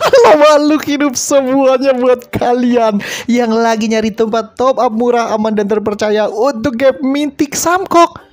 Halo makhluk hidup semuanya buat kalian yang lagi nyari tempat top up murah, aman dan terpercaya untuk gap Mintik Samkok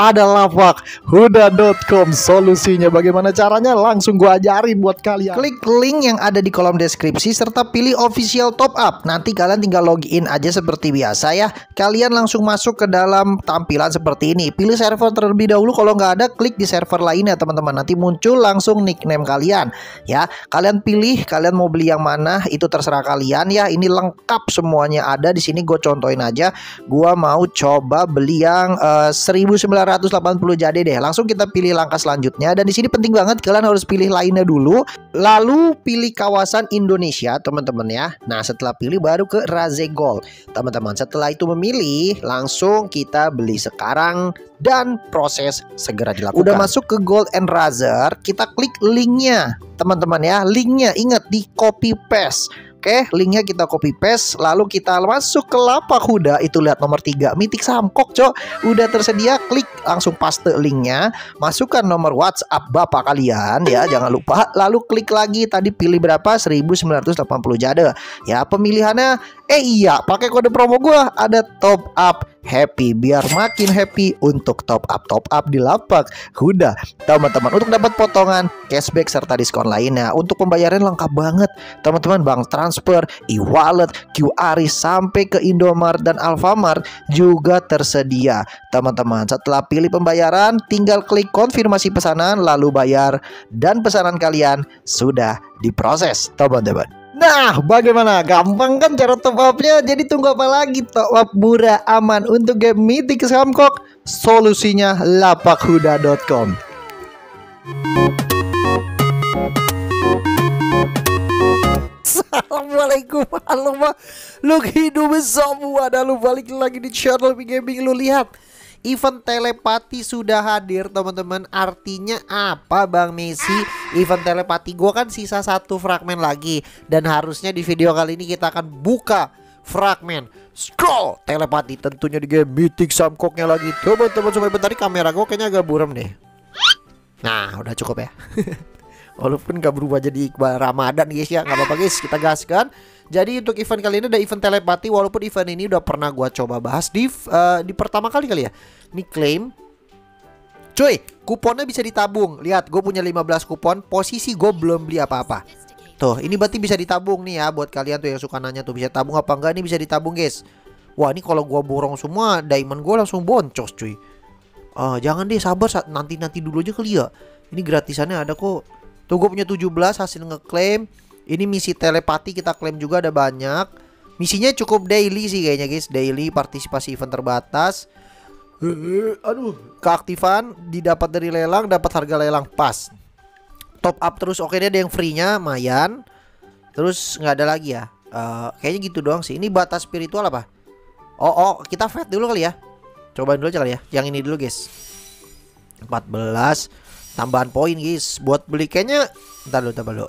ada lavak, Huda.com solusinya bagaimana caranya langsung gua ajarin buat kalian klik link yang ada di kolom deskripsi serta pilih official top up nanti kalian tinggal login aja seperti biasa ya kalian langsung masuk ke dalam tampilan seperti ini pilih server terlebih dahulu kalau nggak ada klik di server lainnya teman-teman nanti muncul langsung nickname kalian ya kalian pilih kalian mau beli yang mana itu terserah kalian ya ini lengkap semuanya ada di sini gue contohin aja gua mau coba beli yang uh, eh, 1900 280 jadi deh. Langsung kita pilih langkah selanjutnya dan di sini penting banget kalian harus pilih lainnya dulu, lalu pilih kawasan Indonesia, teman-teman ya. Nah, setelah pilih baru ke Raze Gold Teman-teman, setelah itu memilih, langsung kita beli sekarang dan proses segera dilakukan. Udah masuk ke Gold and Razer, kita klik linknya, teman-teman ya. Linknya ingat di copy paste Oke, linknya kita copy paste lalu kita masuk ke lapak kuda itu lihat nomor 3 mitik samkok cok udah tersedia klik langsung paste linknya masukkan nomor WhatsApp bapak kalian ya jangan lupa lalu klik lagi tadi pilih berapa 1980 jade ya pemilihannya Eh iya, pakai kode promo gua ada top up happy biar makin happy untuk top up top up di lapak Huda teman-teman untuk dapat potongan cashback serta diskon lainnya untuk pembayaran lengkap banget teman-teman bank transfer e-wallet QR sampai ke Indomaret dan Alfamart juga tersedia teman-teman setelah pilih pembayaran tinggal klik konfirmasi pesanan lalu bayar dan pesanan kalian sudah diproses teman-teman Nah, bagaimana? Gampang kan cara top up-nya? Jadi tunggu apa lagi? Top up murah aman untuk game Mythic Samkok. Solusinya lapakhuda.com. Assalamualaikum Halo ma Lu hidup semua Dan lu balik lagi di channel Gaming Lu lihat Event telepati sudah hadir teman-teman. Artinya apa Bang Messi? Event telepati gue kan sisa satu fragmen lagi dan harusnya di video kali ini kita akan buka fragmen scroll telepati tentunya di game Mythic Samkoknya lagi teman-teman sobat bentar kamera gue kayaknya agak buram deh nah udah cukup ya walaupun gak berubah jadi Iqbal Ramadan guys ya nggak apa-apa guys kita gaskan jadi untuk event kali ini ada event telepati walaupun event ini udah pernah gua coba bahas di uh, di pertama kali kali ya. Ini claim Cuy, kuponnya bisa ditabung. Lihat, gue punya 15 kupon. Posisi gue belum beli apa-apa. Tuh, ini berarti bisa ditabung nih ya buat kalian tuh yang suka nanya tuh bisa tabung apa enggak Ini bisa ditabung, guys. Wah, ini kalau gua borong semua diamond gue langsung boncos, cuy. Uh, jangan deh sabar nanti-nanti dulu aja kali ya. Ini gratisannya ada kok. Tuh gue punya 17 hasil ngeklaim ini misi telepati kita klaim juga ada banyak. Misinya cukup daily sih kayaknya guys, daily partisipasi event terbatas. Aduh, keaktifan didapat dari lelang, dapat harga lelang pas. Top up terus, oke okay, ada yang free-nya, mayan. Terus nggak ada lagi ya. Uh, kayaknya gitu doang sih. Ini batas spiritual apa? Oh, oh, kita vet dulu kali ya. Cobain dulu aja kali ya. Yang ini dulu guys. 14 tambahan poin guys buat beli kayaknya ntar dulu tambah dulu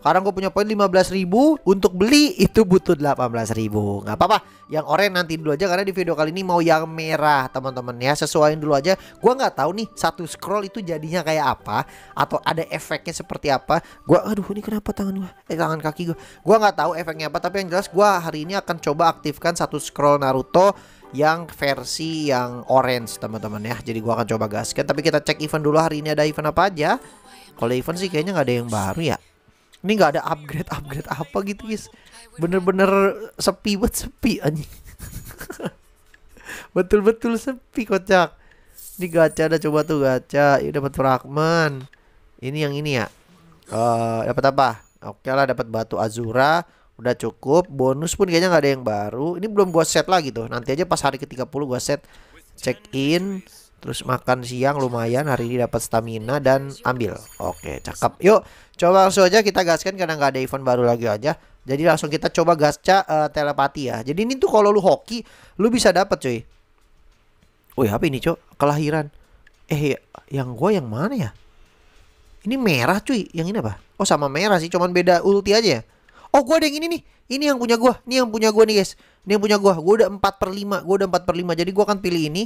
Sekarang gue punya poin 15 ribu Untuk beli itu butuh 18 ribu Gak apa-apa Yang orange nanti dulu aja Karena di video kali ini mau yang merah teman-teman ya Sesuaiin dulu aja Gue gak tahu nih Satu scroll itu jadinya kayak apa Atau ada efeknya seperti apa Gue aduh ini kenapa tangan gue Eh tangan kaki gue Gue gak tahu efeknya apa Tapi yang jelas gue hari ini akan coba aktifkan Satu scroll Naruto yang versi yang orange teman-teman ya jadi gua akan coba gaskan tapi kita cek event dulu hari ini ada event apa aja kalau event sih kayaknya nggak ada yang baru ya ini nggak ada upgrade upgrade apa gitu guys bener-bener sepi banget sepi anjing betul-betul sepi kocak ini gacha ada coba tuh gacha ini iya, dapat fragment ini yang ini ya uh, eh, dapat apa oke lah dapat batu azura udah cukup bonus pun kayaknya nggak ada yang baru ini belum gua set lagi tuh nanti aja pas hari ke 30 gua set check in Terus makan siang lumayan hari ini dapat stamina dan ambil. Oke, cakep. Yuk, coba langsung aja kita gaskan karena nggak ada event baru lagi aja. Jadi langsung kita coba gasca uh, eh, telepati ya. Jadi ini tuh kalau lu hoki, lu bisa dapat cuy. Woi, apa ini, Cok? Kelahiran. Eh, yang gue yang mana ya? Ini merah cuy. Yang ini apa? Oh, sama merah sih, cuman beda ulti aja ya. Oh, gue ada yang ini nih. Ini yang punya gue Ini yang punya gue nih, guys. Ini yang punya gue gue udah 4/5. Gua udah 4/5. Jadi gue akan pilih ini.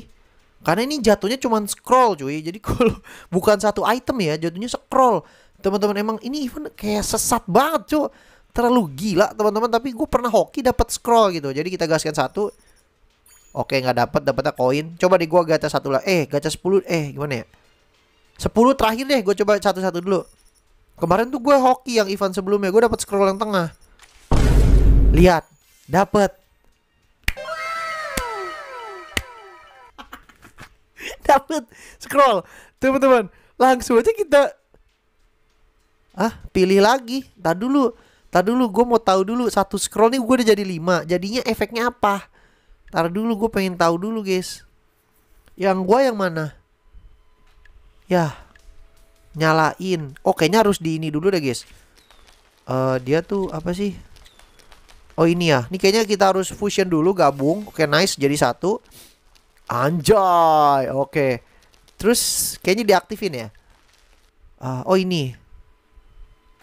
Karena ini jatuhnya cuma scroll cuy. Jadi kalau bukan satu item ya, jatuhnya scroll. Teman-teman emang ini event kayak sesat banget cuy. Terlalu gila teman-teman. Tapi gue pernah hoki dapat scroll gitu. Jadi kita gaskan satu. Oke nggak dapat, dapatnya koin. Coba deh gue gacha satu lah. Eh gacha 10 eh gimana ya? 10 terakhir deh gue coba satu-satu dulu. Kemarin tuh gue hoki yang event sebelumnya gue dapat scroll yang tengah. Lihat, dapat upload scroll teman-teman langsung aja kita ah pilih lagi tak dulu tak dulu gue mau tahu dulu satu scroll nih gue udah jadi lima jadinya efeknya apa tar dulu gue pengen tahu dulu guys yang gue yang mana ya nyalain oh nya harus di ini dulu deh guys uh, dia tuh apa sih oh ini ya ini kayaknya kita harus fusion dulu gabung oke okay, nice jadi satu Anjay, oke. Okay. Terus kayaknya diaktifin ya. Uh, oh ini.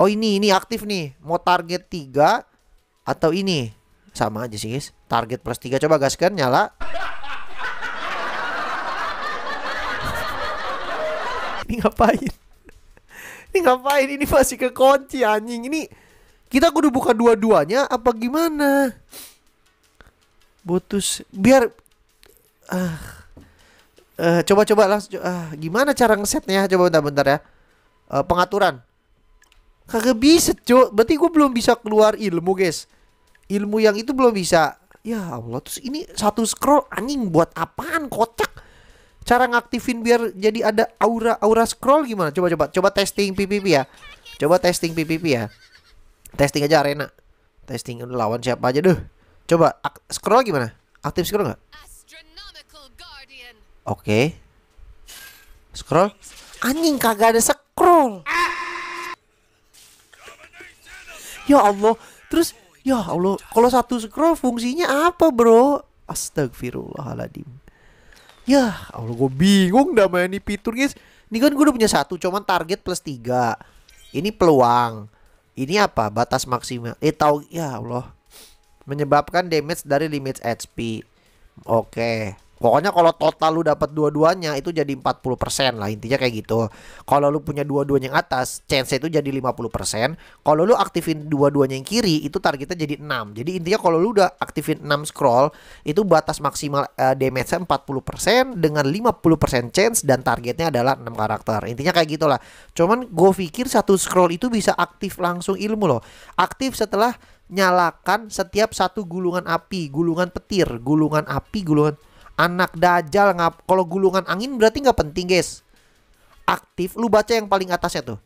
Oh ini, ini aktif nih. Mau target tiga atau ini? Sama aja sih guys. Target plus tiga. coba gaskan nyala. ini ngapain? ini ngapain? Ini masih ke kunci anjing. Ini kita kudu buka dua-duanya apa gimana? Butus. biar ah uh, coba-coba langsung uh, ah, gimana cara ngesetnya coba bentar-bentar ya uh, pengaturan kagak bisa cuy berarti gue belum bisa keluar ilmu guys ilmu yang itu belum bisa ya Allah terus ini satu scroll anjing buat apaan kocak cara ngaktifin biar jadi ada aura aura scroll gimana coba coba coba testing PPP ya coba testing PPP ya testing aja arena testing lawan siapa aja deh coba scroll gimana aktif scroll nggak Oke. Okay. Scroll. Anjing kagak ada scroll. Ya Allah. Terus ya Allah, kalau satu scroll fungsinya apa, Bro? Astagfirullahaladzim. Ya Allah gue bingung dah main ini fitur guys. Ini kan gue udah punya satu, cuman target plus tiga. Ini peluang. Ini apa? Batas maksimal. Eh tahu ya Allah. Menyebabkan damage dari limit HP. Oke. Okay. Pokoknya kalau total lu dapat dua-duanya itu jadi 40% lah intinya kayak gitu. Kalau lu punya dua-duanya yang atas, chance itu jadi 50%. Kalau lu aktifin dua-duanya yang kiri itu targetnya jadi 6. Jadi intinya kalau lu udah aktifin 6 scroll itu batas maksimal uh, damage-nya 40% dengan 50% chance dan targetnya adalah 6 karakter. Intinya kayak gitulah. Cuman gue pikir satu scroll itu bisa aktif langsung ilmu loh. Aktif setelah nyalakan setiap satu gulungan api, gulungan petir, gulungan api, gulungan anak dajal ngap kalau gulungan angin berarti nggak penting guys aktif lu baca yang paling atasnya tuh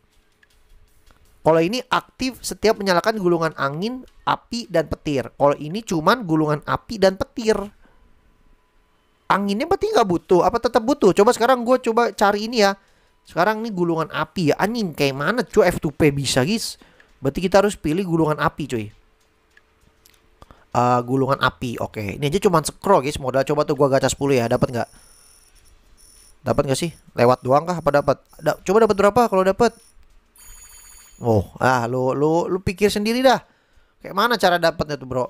kalau ini aktif setiap menyalakan gulungan angin api dan petir kalau ini cuman gulungan api dan petir anginnya berarti nggak butuh apa tetap butuh coba sekarang gue coba cari ini ya sekarang ini gulungan api ya anjing kayak mana cuy F2P bisa guys berarti kita harus pilih gulungan api cuy uh, gulungan api. Oke, okay. ini aja cuman scroll guys. Modal coba tuh gua gacha 10 ya, dapat nggak? Dapat nggak sih? Lewat doang kah apa dapat? Da coba dapat berapa kalau dapat? Oh, ah lu lu lu pikir sendiri dah. Kayak mana cara dapatnya tuh, Bro?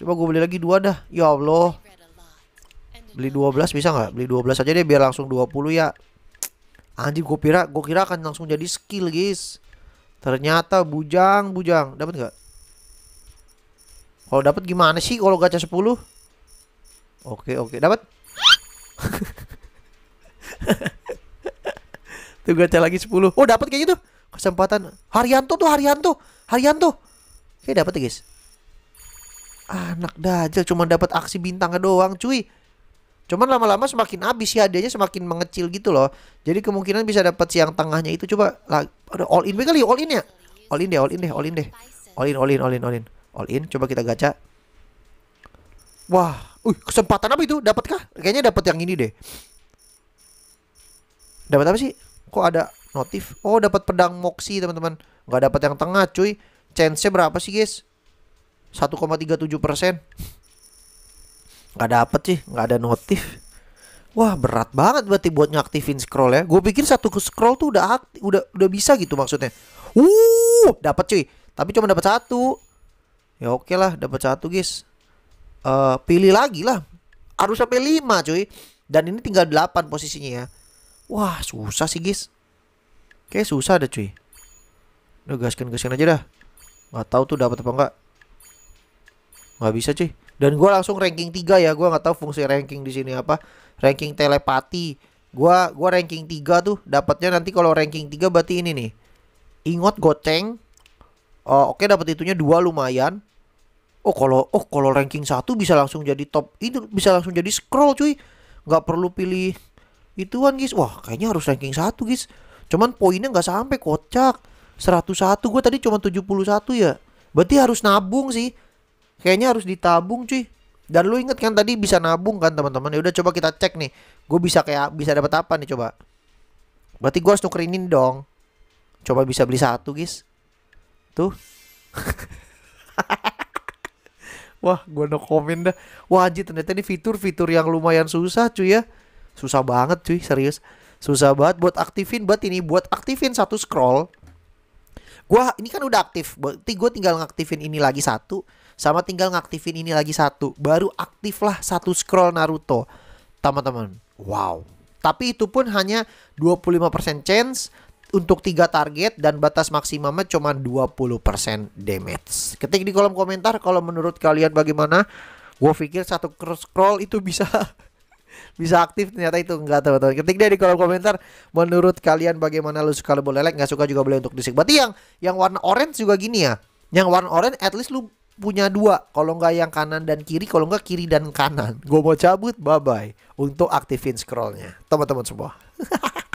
Coba gue beli lagi dua dah. Ya Allah. Beli 12 bisa nggak? Beli 12 aja deh biar langsung 20 ya. Anjir gue kira gue kira akan langsung jadi skill, guys. Ternyata bujang, bujang. Dapat nggak? Kalau dapat gimana sih kalau gacha 10? Oke, oke. Dapat? tuh gacha lagi 10. Oh, dapat kayak gitu. Kesempatan Haryanto tuh Haryanto. Haryanto. Oke, dapat ya, guys. Anak dajal cuma dapat aksi bintangnya doang, cuy. Cuman lama-lama semakin habis sih hadiahnya semakin mengecil gitu loh. Jadi kemungkinan bisa dapat siang tengahnya itu coba ada all in kali, ya? all in ya. All in deh, all in deh, all in deh. All in, all in, all in, all in all in coba kita gacha wah uh kesempatan apa itu dapatkah kayaknya dapat yang ini deh dapat apa sih kok ada notif oh dapat pedang moxie teman-teman nggak dapat yang tengah cuy chance-nya berapa sih guys 1,37 persen nggak dapat sih nggak ada notif wah berat banget berarti buat ngaktifin scroll ya gue pikir satu ke scroll tuh udah aktif, udah udah bisa gitu maksudnya uh dapat cuy tapi cuma dapat satu ya oke okay lah dapat satu guys uh, pilih lagi lah harus sampai lima cuy dan ini tinggal delapan posisinya ya wah susah sih guys kayak susah ada cuy udah gaskan gaskan aja dah nggak tahu tuh dapat apa enggak nggak bisa cuy dan gue langsung ranking 3 ya gue nggak tahu fungsi ranking di sini apa ranking telepati gue gua ranking 3 tuh dapatnya nanti kalau ranking 3 berarti ini nih ingot goceng uh, oke okay, dapat itunya dua lumayan oh kalau oh kalau ranking satu bisa langsung jadi top itu bisa langsung jadi scroll cuy Gak perlu pilih ituan guys wah kayaknya harus ranking satu guys cuman poinnya nggak sampai kocak 101 gue tadi cuma 71 ya berarti harus nabung sih kayaknya harus ditabung cuy dan lu inget kan tadi bisa nabung kan teman-teman ya udah coba kita cek nih gue bisa kayak bisa dapat apa nih coba berarti gue harus nukerinin dong coba bisa beli satu guys tuh Wah, gue no komen dah. Wah, anjir ternyata ini fitur-fitur yang lumayan susah cuy ya. Susah banget cuy, serius. Susah banget buat aktifin, buat ini buat aktifin satu scroll. Gua ini kan udah aktif, berarti gue tinggal ngaktifin ini lagi satu, sama tinggal ngaktifin ini lagi satu, baru aktif lah satu scroll Naruto. Teman-teman, wow. Tapi itu pun hanya 25% chance untuk tiga target dan batas maksimumnya cuma 20% damage. Ketik di kolom komentar kalau menurut kalian bagaimana. Gue pikir satu cross scroll itu bisa bisa aktif ternyata itu enggak teman-teman. Ketik deh di kolom komentar menurut kalian bagaimana lu suka boleh like, nggak suka juga boleh untuk disik. Berarti yang yang warna orange juga gini ya. Yang warna orange at least lu punya dua kalau nggak yang kanan dan kiri kalau nggak kiri dan kanan gue mau cabut bye bye untuk aktifin scrollnya teman-teman semua